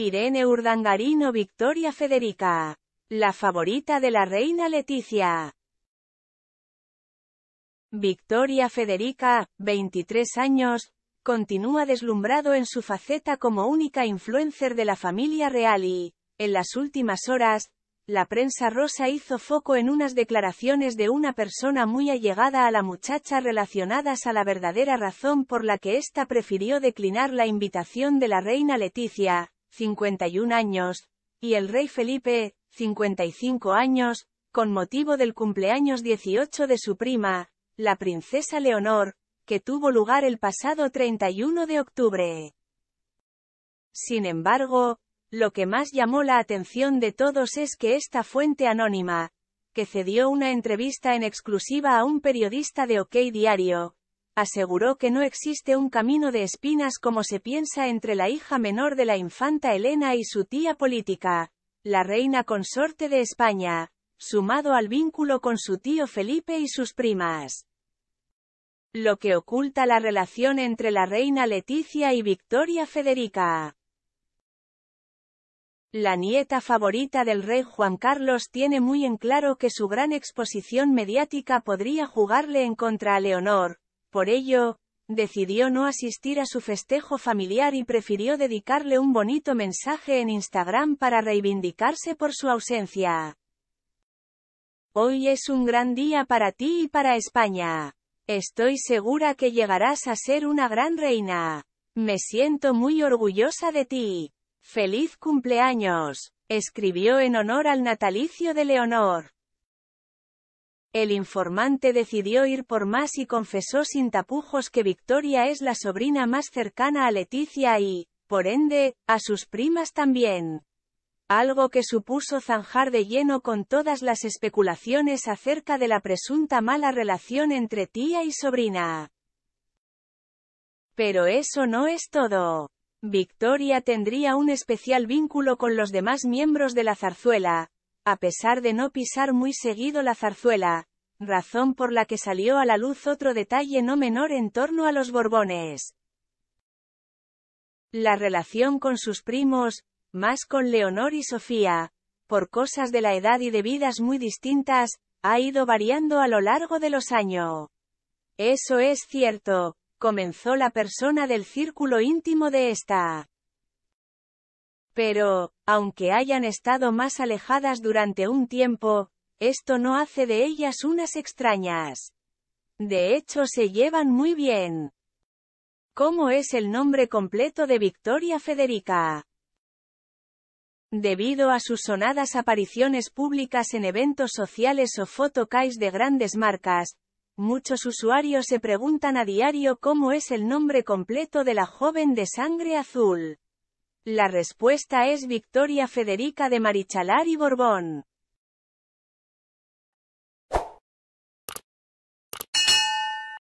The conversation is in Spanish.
Irene Urdangarino Victoria Federica. La favorita de la reina Leticia. Victoria Federica, 23 años, continúa deslumbrado en su faceta como única influencer de la familia real y, en las últimas horas, la prensa rosa hizo foco en unas declaraciones de una persona muy allegada a la muchacha relacionadas a la verdadera razón por la que ésta prefirió declinar la invitación de la reina Leticia, 51 años, y el rey Felipe, 55 años, con motivo del cumpleaños 18 de su prima, la princesa Leonor, que tuvo lugar el pasado 31 de octubre. Sin embargo, lo que más llamó la atención de todos es que esta fuente anónima, que cedió una entrevista en exclusiva a un periodista de OK Diario, aseguró que no existe un camino de espinas como se piensa entre la hija menor de la infanta Elena y su tía política, la reina consorte de España, sumado al vínculo con su tío Felipe y sus primas. Lo que oculta la relación entre la reina Leticia y Victoria Federica. La nieta favorita del rey Juan Carlos tiene muy en claro que su gran exposición mediática podría jugarle en contra a Leonor, por ello, decidió no asistir a su festejo familiar y prefirió dedicarle un bonito mensaje en Instagram para reivindicarse por su ausencia. Hoy es un gran día para ti y para España. Estoy segura que llegarás a ser una gran reina. Me siento muy orgullosa de ti. Feliz cumpleaños, escribió en honor al natalicio de Leonor. El informante decidió ir por más y confesó sin tapujos que Victoria es la sobrina más cercana a Leticia y, por ende, a sus primas también. Algo que supuso zanjar de lleno con todas las especulaciones acerca de la presunta mala relación entre tía y sobrina. Pero eso no es todo. Victoria tendría un especial vínculo con los demás miembros de la zarzuela, a pesar de no pisar muy seguido la zarzuela, razón por la que salió a la luz otro detalle no menor en torno a los Borbones. La relación con sus primos, más con Leonor y Sofía, por cosas de la edad y de vidas muy distintas, ha ido variando a lo largo de los años. Eso es cierto, comenzó la persona del círculo íntimo de esta. Pero, aunque hayan estado más alejadas durante un tiempo, esto no hace de ellas unas extrañas. De hecho se llevan muy bien. ¿Cómo es el nombre completo de Victoria Federica? Debido a sus sonadas apariciones públicas en eventos sociales o fotokais de grandes marcas, muchos usuarios se preguntan a diario cómo es el nombre completo de la joven de sangre azul. La respuesta es Victoria Federica de Marichalar y Borbón.